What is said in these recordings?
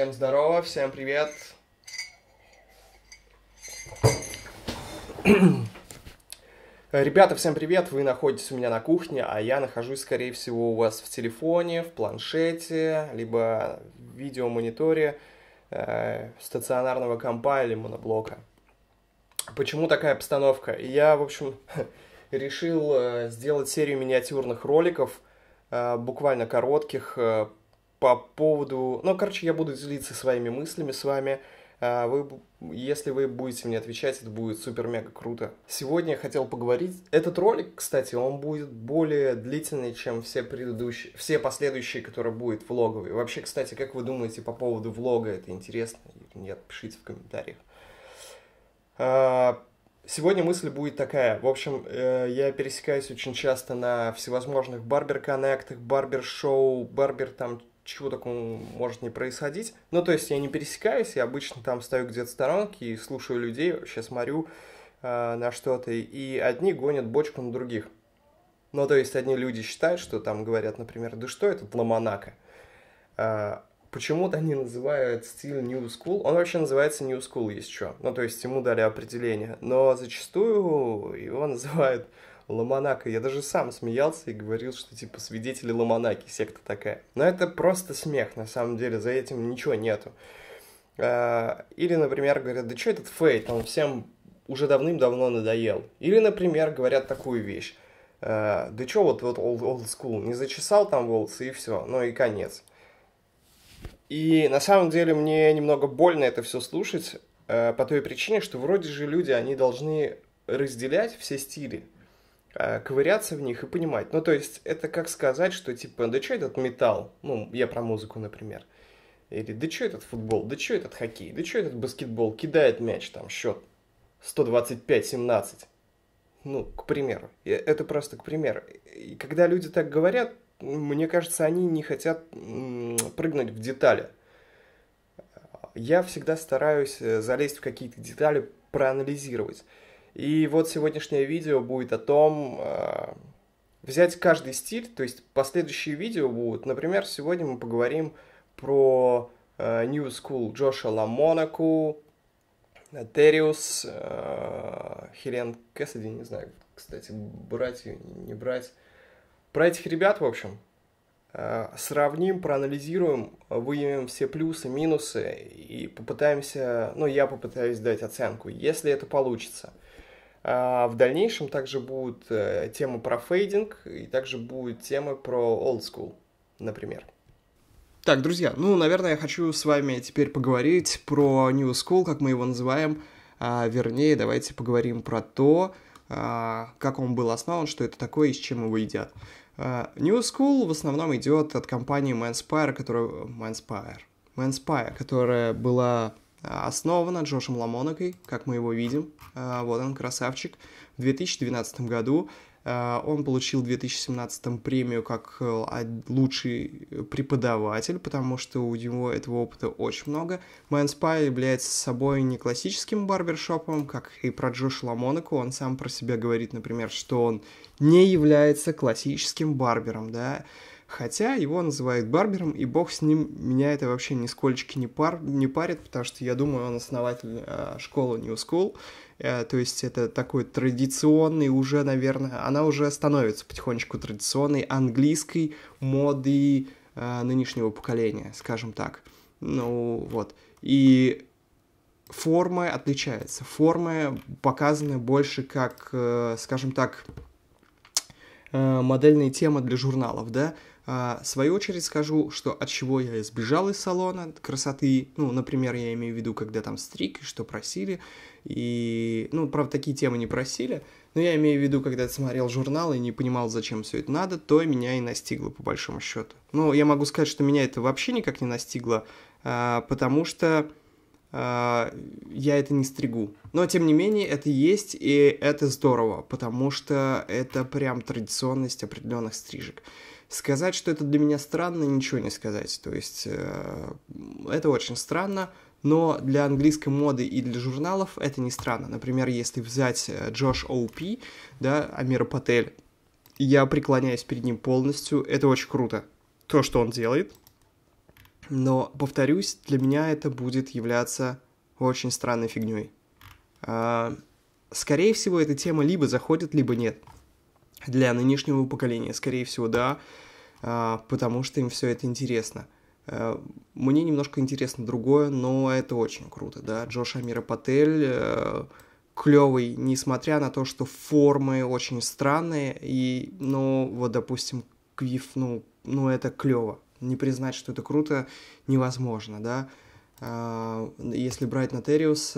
Всем здорово, всем привет. Ребята, всем привет! Вы находитесь у меня на кухне, а я нахожусь, скорее всего, у вас в телефоне, в планшете, либо в видеомониторе э, стационарного компа или моноблока. Почему такая обстановка? Я, в общем, решил э, сделать серию миниатюрных роликов, э, буквально коротких, э, по поводу... Ну, короче, я буду делиться своими мыслями с вами. А, вы, если вы будете мне отвечать, это будет супер-мега круто. Сегодня я хотел поговорить... Этот ролик, кстати, он будет более длительный, чем все предыдущие... Все последующие, которые будут влоговые. Вообще, кстати, как вы думаете по поводу влога? Это интересно или нет? Пишите в комментариях. А, сегодня мысль будет такая. В общем, э, я пересекаюсь очень часто на всевозможных барбер-коннектах, барбер-шоу, барбер там чего такого может не происходить. Ну, то есть я не пересекаюсь, я обычно там стою где-то в сторонке и слушаю людей, вообще смотрю э, на что-то, и одни гонят бочку на других. Ну, то есть одни люди считают, что там говорят, например, да что это ломанака? Э, почему-то они называют стиль New School, он вообще называется New School, есть что. Ну, то есть ему дали определение, но зачастую его называют Ломонака. Я даже сам смеялся и говорил, что типа свидетели Ломанаки секта такая. Но это просто смех, на самом деле, за этим ничего нету. А, или, например, говорят, да что этот фейт, он всем уже давным-давно надоел. Или, например, говорят такую вещь. А, да что вот, вот old, old school, не зачесал там волосы и все, ну и конец. И на самом деле мне немного больно это все слушать, а, по той причине, что вроде же люди, они должны разделять все стили. Э, ковыряться в них и понимать. Ну, то есть, это как сказать, что, типа, да что этот металл? Ну, я про музыку, например. Или, да что этот футбол? Да что этот хоккей? Да что этот баскетбол? Кидает мяч, там, счет 125-17. Ну, к примеру. Это просто к примеру. И когда люди так говорят, мне кажется, они не хотят прыгнуть в детали. Я всегда стараюсь э, залезть в какие-то детали, проанализировать. И вот сегодняшнее видео будет о том, э, взять каждый стиль, то есть последующие видео будут. Например, сегодня мы поговорим про э, New School Джоша Ламонаку, Терриус, э, Хелен Кэссиди, не знаю, кстати, брать ее, не брать. Про этих ребят, в общем, э, сравним, проанализируем, выявим все плюсы, минусы и попытаемся, ну, я попытаюсь дать оценку, если это получится – а в дальнейшем также будет э, тема про фейдинг и также будет тема про old school, например. Так, друзья, ну, наверное, я хочу с вами теперь поговорить про New School, как мы его называем. А, вернее, давайте поговорим про то, а, как он был основан, что это такое и с чем его едят. А, New School в основном идет от компании Manspire, которая... Manspire. Manspire, которая была основана Джошем Ламонакой, как мы его видим. А, вот он, красавчик. В 2012 году а, он получил в 2017 премию как э, лучший преподаватель, потому что у него этого опыта очень много. Мэн Спай является собой не классическим барбершопом, как и про Джоша Ламонаку. Он сам про себя говорит, например, что он не является классическим барбером, да, Хотя его называют барбером, и бог с ним, меня это вообще нисколько не, пар, не парит, потому что я думаю, он основатель э, школы New School, э, то есть это такой традиционный уже, наверное, она уже становится потихонечку традиционной английской моды э, а, нынешнего поколения, скажем так. Ну вот. И формы отличаются. Формы показаны больше как, э, скажем так, э, модельные темы для журналов, да, а, в свою очередь скажу, что от чего я избежал из салона красоты, ну, например, я имею в виду, когда там стрик, что просили, и, ну, правда, такие темы не просили, но я имею в виду, когда смотрел журнал и не понимал, зачем все это надо, то меня и настигло, по большому счету. Ну, я могу сказать, что меня это вообще никак не настигло, а, потому что а, я это не стригу. Но, тем не менее, это есть, и это здорово, потому что это прям традиционность определенных стрижек. Сказать, что это для меня странно, ничего не сказать. То есть э, это очень странно, но для английской моды и для журналов это не странно. Например, если взять э, Джош Оупи, да, Амира Патель, я преклоняюсь перед ним полностью, это очень круто, то, что он делает. Но, повторюсь, для меня это будет являться очень странной фигней. А, скорее всего, эта тема либо заходит, либо нет для нынешнего поколения, скорее всего, да, а, потому что им все это интересно. Э, мне немножко интересно другое, но это очень круто, да. Джош Амира Патель э, клевый, несмотря на то, что формы очень странные, и, ну, вот, допустим, Квиф, ну, ну это клево. Не признать, что это круто, невозможно, да. А, если брать Noterius,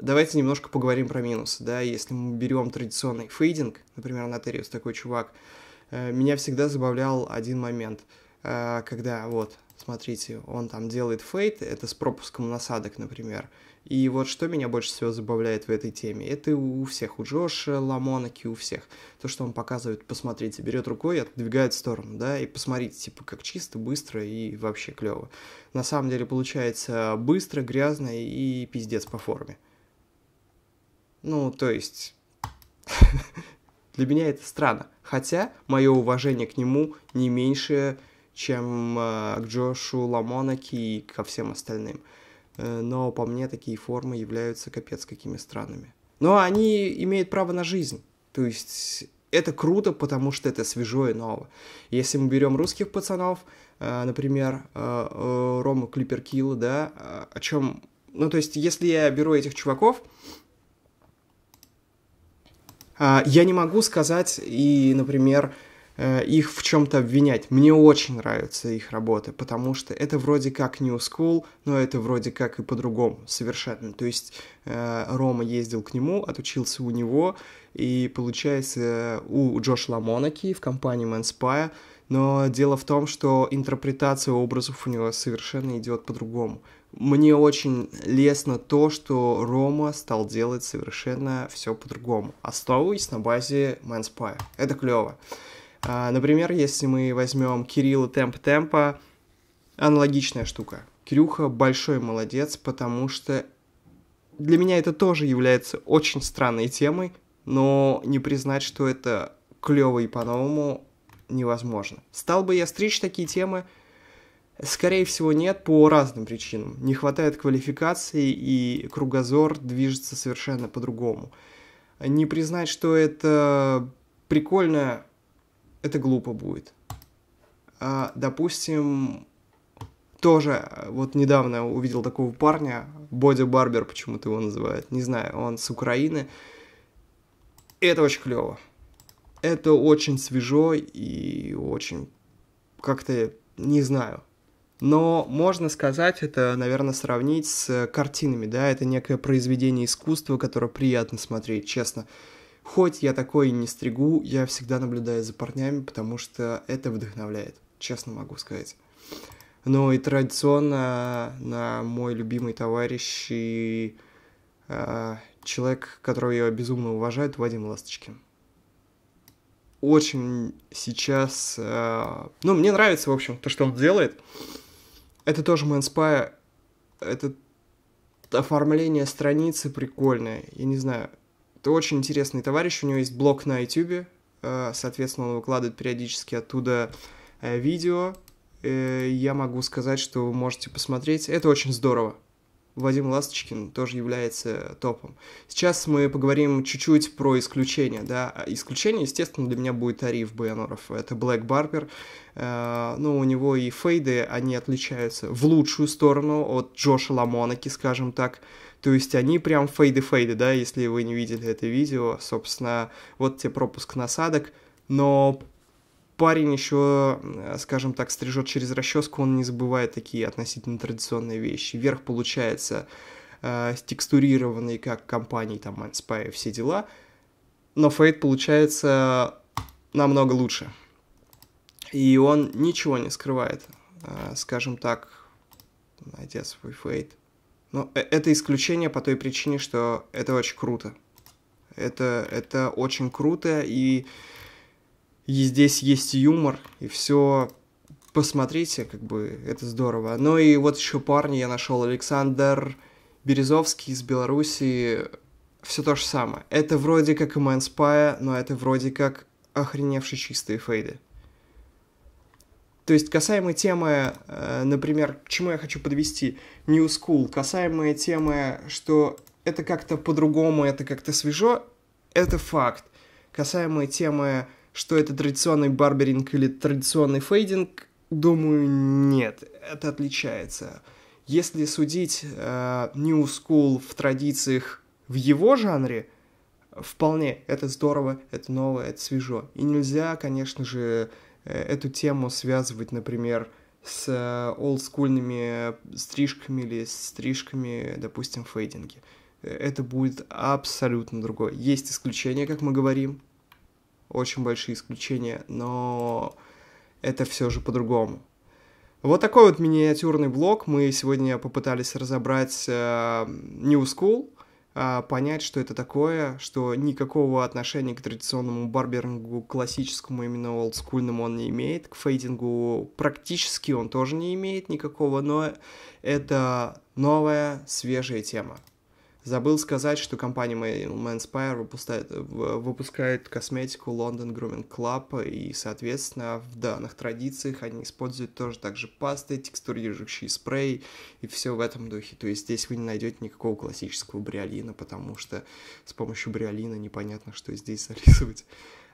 давайте немножко поговорим про минусы, да, если мы берем традиционный фейдинг, например, Noterius такой чувак, э, меня всегда забавлял один момент, э, когда вот, смотрите, он там делает фейт, это с пропуском насадок, например, и вот что меня больше всего забавляет в этой теме, это у всех, у Джоша Ламонаки, у всех, то, что он показывает, посмотрите, берет рукой и отдвигает в сторону, да, и посмотрите, типа, как чисто, быстро и вообще клево. На самом деле получается быстро, грязно и пиздец по форме. Ну, то есть, для меня это странно. Хотя мое уважение к нему не меньше, чем э, к Джошу Ламонаки и ко всем остальным. Э, но по мне такие формы являются капец какими странными. Но они имеют право на жизнь. То есть это круто, потому что это свежо и ново. Если мы берем русских пацанов, э, например, э, Рома Клиперкилла, да, о чем... Ну, то есть, если я беру этих чуваков, я не могу сказать и, например, Э, их в чем-то обвинять. Мне очень нравятся их работы, потому что это вроде как New School, но это вроде как и по-другому совершенно. То есть э, Рома ездил к нему, отучился у него, и получается у Джоша Ламонаки в компании Manspire, но дело в том, что интерпретация образов у него совершенно идет по-другому. Мне очень лестно то, что Рома стал делать совершенно все по-другому, а основываясь на базе Manspire. Это клево. А, например, если мы возьмем Кирилла Темп Темпа, аналогичная штука. Кирюха большой молодец, потому что для меня это тоже является очень странной темой, но не признать, что это клево и по-новому невозможно. Стал бы я стричь такие темы? Скорее всего, нет, по разным причинам. Не хватает квалификации, и кругозор движется совершенно по-другому. Не признать, что это прикольная это глупо будет. А, допустим, тоже э, вот недавно увидел такого парня, Боди Барбер почему-то его называют, не знаю, он с Украины. Это очень клево. Это очень свежо и очень как-то, не знаю. Но можно сказать, это, наверное, сравнить с картинами, да, это некое произведение искусства, которое приятно смотреть, честно. Хоть я такой и не стригу, я всегда наблюдаю за парнями, потому что это вдохновляет, честно могу сказать. Ну и традиционно на мой любимый товарищ и э, человек, которого я безумно уважаю, Вадим Ласточкин. Очень сейчас... Э, ну, мне нравится, в общем, то, что он делает. Это тоже Мэнспай. Это оформление страницы прикольное. Я не знаю, это очень интересный товарищ, у него есть блог на YouTube, э, соответственно, он выкладывает периодически оттуда э, видео. Э, я могу сказать, что вы можете посмотреть. Это очень здорово. Вадим Ласточкин тоже является топом. Сейчас мы поговорим чуть-чуть про исключения, да. А исключение, естественно, для меня будет Ариф Байоноров, это Black Barber. Но у него и фейды, они отличаются в лучшую сторону от Джоша Ламонаки, скажем так. То есть они прям фейды-фейды, да, если вы не видели это видео, собственно, вот тебе пропуск насадок, но парень еще, э, скажем так, стрижет через расческу, он не забывает такие относительно традиционные вещи. Верх получается э, текстурированный, как компании, там, Manspy все дела, но фейд получается намного лучше. И он ничего не скрывает, э, скажем так, найдя свой фейд – но ну, э, это исключение по той причине, что это очень круто. Это, это очень круто, и, и здесь есть юмор, и все посмотрите, как бы это здорово. Ну и вот еще парни я нашел, Александр Березовский из Беларуси, все то же самое. Это вроде как и Мэнспая, но это вроде как охреневший чистые фейды. То есть касаемо темы, э, например, к чему я хочу подвести, New School, касаемо темы, что это как-то по-другому, это как-то свежо, это факт. Касаемо темы, что это традиционный барберинг или традиционный фейдинг, думаю, нет, это отличается. Если судить э, New School в традициях в его жанре, вполне это здорово, это новое, это свежо. И нельзя, конечно же, э, Э, эту тему связывать, например, с э, олдскульными стрижками или стрижками, допустим, фейдинги. Э, это будет абсолютно другое. Есть исключения, как мы говорим, очень большие исключения, но это все же по-другому. Вот такой вот миниатюрный блок. мы сегодня попытались разобрать э, New School. А, понять, что это такое, что никакого отношения к традиционному барберингу, классическому именно олдскульному он не имеет, к фейдингу практически он тоже не имеет никакого, но это новая свежая тема. Забыл сказать, что компания Manspire выпускает, выпускает косметику London Grooming Club, и, соответственно, в данных традициях они используют тоже также пасты, текстурирующие спрей и все в этом духе. То есть здесь вы не найдете никакого классического бриолина, потому что с помощью бриолина непонятно, что здесь зарисовать.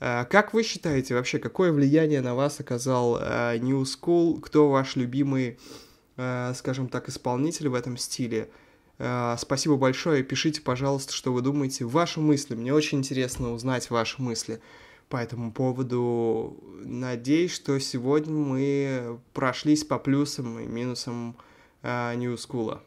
А, как вы считаете вообще, какое влияние на вас оказал а, New School? Кто ваш любимый, а, скажем так, исполнитель в этом стиле? Э, спасибо большое. Пишите, пожалуйста, что вы думаете. Ваши мысли. Мне очень интересно узнать ваши мысли по этому поводу. Надеюсь, что сегодня мы прошлись по плюсам и минусам э, New School.